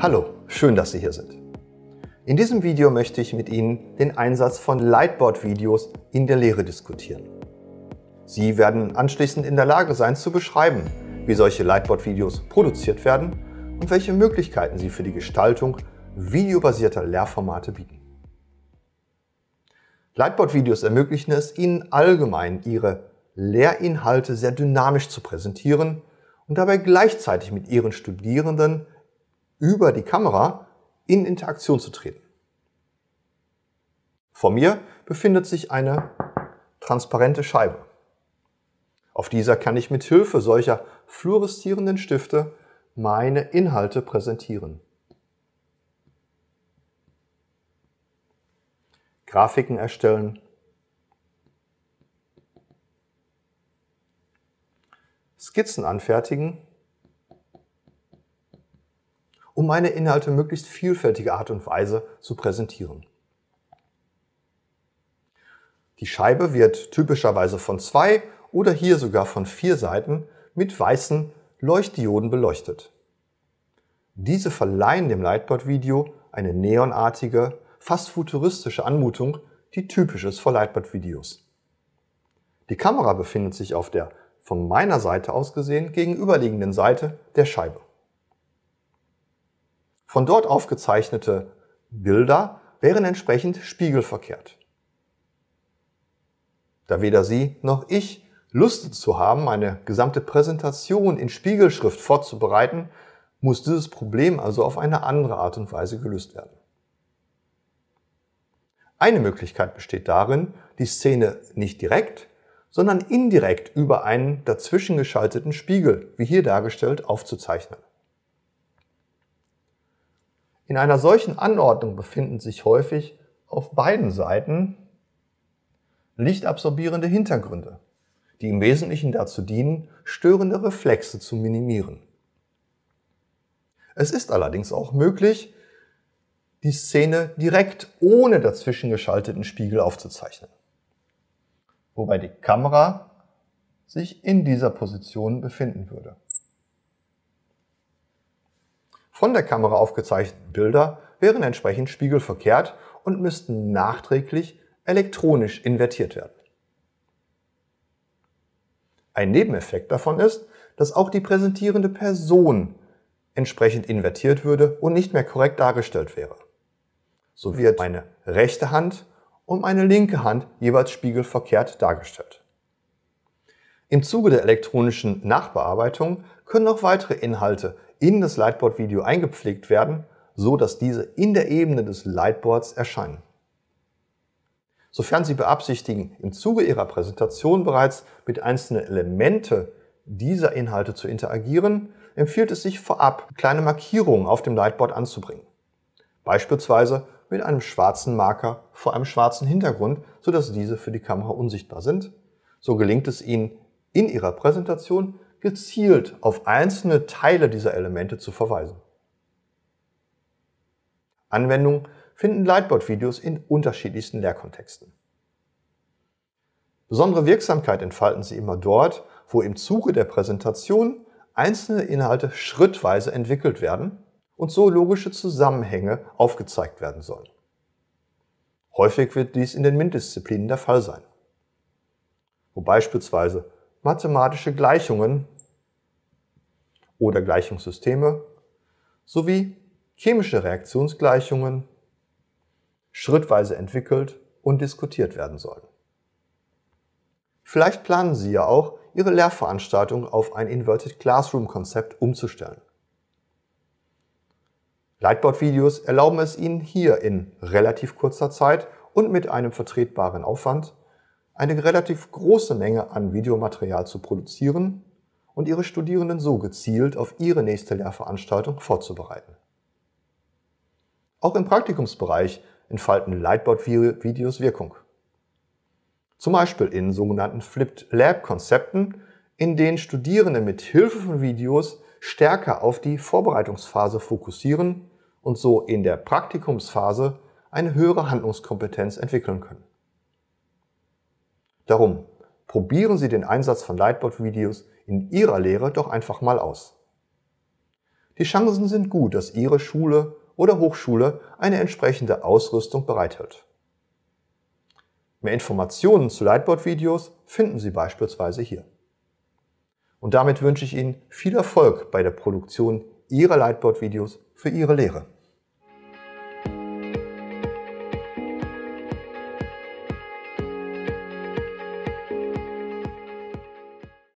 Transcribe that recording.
Hallo, schön, dass Sie hier sind. In diesem Video möchte ich mit Ihnen den Einsatz von Lightboard-Videos in der Lehre diskutieren. Sie werden anschließend in der Lage sein zu beschreiben, wie solche Lightboard-Videos produziert werden und welche Möglichkeiten sie für die Gestaltung videobasierter Lehrformate bieten. Lightboard-Videos ermöglichen es Ihnen allgemein, Ihre Lehrinhalte sehr dynamisch zu präsentieren und dabei gleichzeitig mit Ihren Studierenden über die Kamera in Interaktion zu treten. Vor mir befindet sich eine transparente Scheibe. Auf dieser kann ich mit Hilfe solcher fluoreszierenden Stifte meine Inhalte präsentieren. Grafiken erstellen, Skizzen anfertigen um meine Inhalte möglichst vielfältige Art und Weise zu präsentieren. Die Scheibe wird typischerweise von zwei oder hier sogar von vier Seiten mit weißen Leuchtdioden beleuchtet. Diese verleihen dem Lightboard-Video eine neonartige, fast futuristische Anmutung, die typisch ist für Lightboard-Videos. Die Kamera befindet sich auf der von meiner Seite aus gesehen gegenüberliegenden Seite der Scheibe. Von dort aufgezeichnete Bilder wären entsprechend spiegelverkehrt. Da weder Sie noch ich Lust zu haben, eine gesamte Präsentation in Spiegelschrift vorzubereiten, muss dieses Problem also auf eine andere Art und Weise gelöst werden. Eine Möglichkeit besteht darin, die Szene nicht direkt, sondern indirekt über einen dazwischen geschalteten Spiegel, wie hier dargestellt, aufzuzeichnen. In einer solchen Anordnung befinden sich häufig auf beiden Seiten lichtabsorbierende Hintergründe, die im Wesentlichen dazu dienen, störende Reflexe zu minimieren. Es ist allerdings auch möglich, die Szene direkt ohne dazwischen geschalteten Spiegel aufzuzeichnen, wobei die Kamera sich in dieser Position befinden würde von der Kamera aufgezeichneten Bilder wären entsprechend spiegelverkehrt und müssten nachträglich elektronisch invertiert werden. Ein Nebeneffekt davon ist, dass auch die präsentierende Person entsprechend invertiert würde und nicht mehr korrekt dargestellt wäre. So wird meine rechte Hand und meine linke Hand jeweils spiegelverkehrt dargestellt. Im Zuge der elektronischen Nachbearbeitung können auch weitere Inhalte in das Lightboard-Video eingepflegt werden, so dass diese in der Ebene des Lightboards erscheinen. Sofern Sie beabsichtigen, im Zuge Ihrer Präsentation bereits mit einzelnen Elemente dieser Inhalte zu interagieren, empfiehlt es sich vorab, kleine Markierungen auf dem Lightboard anzubringen. Beispielsweise mit einem schwarzen Marker vor einem schwarzen Hintergrund, sodass diese für die Kamera unsichtbar sind. So gelingt es Ihnen, in Ihrer Präsentation gezielt auf einzelne Teile dieser Elemente zu verweisen. Anwendungen finden Lightboard-Videos in unterschiedlichsten Lehrkontexten. Besondere Wirksamkeit entfalten sie immer dort, wo im Zuge der Präsentation einzelne Inhalte schrittweise entwickelt werden und so logische Zusammenhänge aufgezeigt werden sollen. Häufig wird dies in den MINT-Disziplinen der Fall sein, wo beispielsweise mathematische Gleichungen oder Gleichungssysteme sowie chemische Reaktionsgleichungen schrittweise entwickelt und diskutiert werden sollen. Vielleicht planen Sie ja auch, Ihre Lehrveranstaltung auf ein Inverted Classroom-Konzept umzustellen. Lightboard-Videos erlauben es Ihnen hier in relativ kurzer Zeit und mit einem vertretbaren Aufwand, eine relativ große Menge an Videomaterial zu produzieren und ihre Studierenden so gezielt auf ihre nächste Lehrveranstaltung vorzubereiten. Auch im Praktikumsbereich entfalten Lightboard-Videos Wirkung. Zum Beispiel in sogenannten Flipped Lab-Konzepten, in denen Studierende mit Hilfe von Videos stärker auf die Vorbereitungsphase fokussieren und so in der Praktikumsphase eine höhere Handlungskompetenz entwickeln können. Darum, probieren Sie den Einsatz von Lightboard-Videos in Ihrer Lehre doch einfach mal aus. Die Chancen sind gut, dass Ihre Schule oder Hochschule eine entsprechende Ausrüstung bereithält. Mehr Informationen zu Lightboard-Videos finden Sie beispielsweise hier. Und damit wünsche ich Ihnen viel Erfolg bei der Produktion Ihrer Lightboard-Videos für Ihre Lehre.